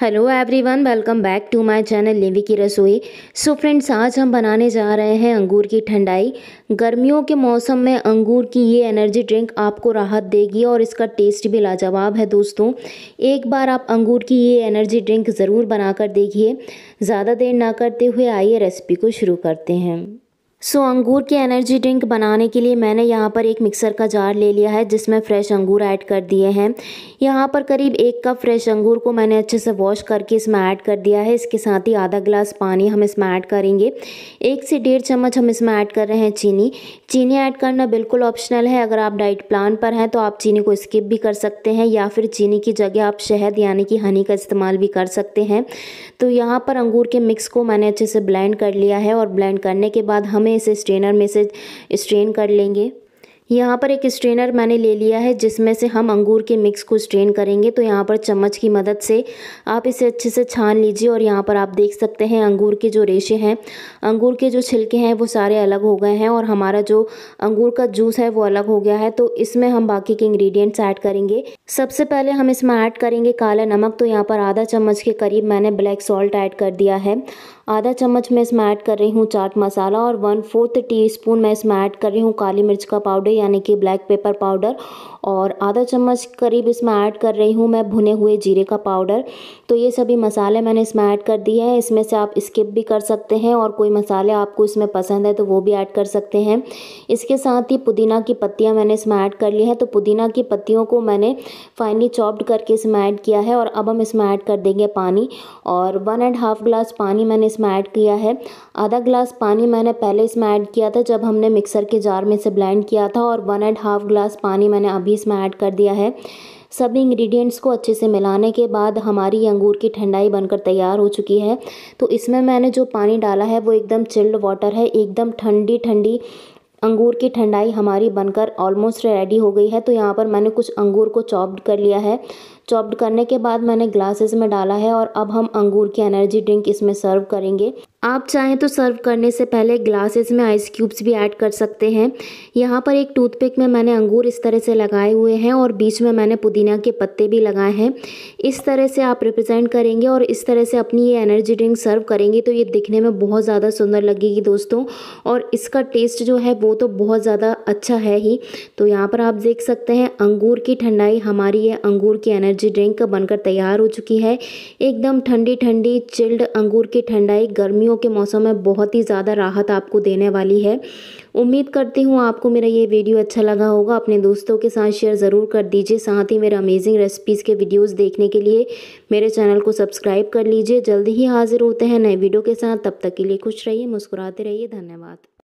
hello everyone welcome back to my channel लिवी की रसोई सो फ्रेंड्स आज हम बनाने जा रहे हैं अंगूर की ठंडाई गर्मियों के मौसम में अंगूर की ये एनर्जी ड्रिंक आपको राहत देगी और इसका टेस्ट भी लाजवाब है दोस्तों एक बार आप अंगूर की ये एनर्जी ड्रिंक ज़रूर बनाकर देखिए ज़्यादा देर ना करते हुए आइए रेसिपी को शुरू करते हैं सो so, अंगूर के एनर्जी ड्रिंक बनाने के लिए मैंने यहाँ पर एक मिक्सर का जार ले लिया है जिसमें फ्रेश अंगूर ऐड कर दिए हैं यहाँ पर करीब एक कप फ्रेश अंगूर को मैंने अच्छे से वॉश करके इसमें ऐड कर दिया है इसके साथ ही आधा गिलास पानी हम इसमें ऐड करेंगे एक से डेढ़ चम्मच हम इसमें ऐड कर रहे हैं चीनी चीनी ऐड करना बिल्कुल ऑप्शनल है अगर आप डाइट प्लान पर हैं तो आप चीनी को स्किप भी कर सकते हैं या फिर चीनी की जगह आप शहद यानी कि हनी का इस्तेमाल भी कर सकते हैं तो यहाँ पर अंगूर के मिक्स को मैंने अच्छे से ब्लैंड कर लिया है और ब्लैंड करने के बाद हमें इसे स्ट्रेनर में से स्ट्रेन कर लेंगे यहाँ पर एक स्ट्रेनर मैंने ले लिया है जिसमें से हम अंगूर के मिक्स को स्ट्रेन करेंगे तो यहाँ पर चम्मच की मदद से आप इसे अच्छे से छान लीजिए और यहाँ पर आप देख सकते हैं अंगूर के जो रेशे हैं अंगूर के जो छिलके हैं वो सारे अलग हो गए हैं और हमारा जो अंगूर का जूस है वो अलग हो गया है तो इसमें हम बाकी के इंग्रीडियंट्स ऐड करेंगे सबसे पहले हम इसमें ऐड करेंगे काला नमक तो यहाँ पर आधा चम्मच के करीब मैंने ब्लैक सॉल्ट ऐड कर दिया है आधा चम्मच मैं इसमें ऐड कर रही हूँ चाट मसाला और वन फोर्थ टी स्पून मैं इसमें ऐड कर रही हूँ काली मिर्च का पाउडर यानी कि ब्लैक पेपर पाउडर और आधा चम्मच करीब इसमें ऐड कर रही हूँ मैं भुने हुए जीरे का पाउडर तो ये सभी मसाले मैंने इसमें ऐड कर दिए हैं इसमें से आप स्किप भी कर सकते हैं और कोई मसाले आपको इसमें पसंद है तो वो भी ऐड कर सकते हैं इसके साथ ही पुदीना की पत्तियाँ मैंने इसमें ऐड कर ली है तो पुदीना की पत्तियों को मैंने फाइनली चॉप्ड करके इसमें ऐड किया है और अब हम इसमें ऐड कर देंगे पानी और वन एंड हाफ ग्लास पानी मैंने इसमें ऐड किया है आधा ग्लास पानी मैंने पहले इसमें ऐड किया था जब हमने मिक्सर के जार में से ब्लेंड किया था और वन एंड हाफ ग्लास पानी मैंने अभी इसमें ऐड कर दिया है सभी इंग्रेडिएंट्स को अच्छे से मिलाने के बाद हमारी अंगूर की ठंडाई बनकर तैयार हो चुकी है तो इसमें मैंने जो पानी डाला है वो एकदम चिल्ड वाटर है एकदम ठंडी ठंडी अंगूर की ठंडाई हमारी बनकर ऑलमोस्ट रेडी हो गई है तो यहाँ पर मैंने कुछ अंगूर को चॉप्ड कर लिया है चॉप्ड करने के बाद मैंने ग्लासेस में डाला है और अब हम अंगूर की एनर्जी ड्रिंक इसमें सर्व करेंगे आप चाहें तो सर्व करने से पहले ग्लासेस में आइस क्यूब्स भी ऐड कर सकते हैं यहाँ पर एक टूथपिक में मैंने अंगूर इस तरह से लगाए हुए हैं और बीच में मैंने पुदीना के पत्ते भी लगाए हैं इस तरह से आप रिप्रेजेंट करेंगे और इस तरह से अपनी ये एनर्जी ड्रिंक सर्व करेंगे तो ये दिखने में बहुत ज़्यादा सुंदर लगेगी दोस्तों और इसका टेस्ट जो है वो तो बहुत ज़्यादा अच्छा है ही तो यहाँ पर आप देख सकते हैं अंगूर की ठंडाई हमारी ये अंगूर की एनर्जी एनर्जी ड्रिंक बनकर तैयार हो चुकी है एकदम ठंडी ठंडी चिल्ड अंगूर की ठंडाई गर्मियों के मौसम में बहुत ही ज़्यादा राहत आपको देने वाली है उम्मीद करती हूँ आपको मेरा ये वीडियो अच्छा लगा होगा अपने दोस्तों के साथ शेयर ज़रूर कर दीजिए साथ ही मेरे अमेजिंग रेसिपीज़ के वीडियोज़ देखने के लिए मेरे चैनल को सब्सक्राइब कर लीजिए जल्दी ही हाजिर होते हैं नए वीडियो के साथ तब तक के लिए खुश रहिए मुस्कुराते रहिए धन्यवाद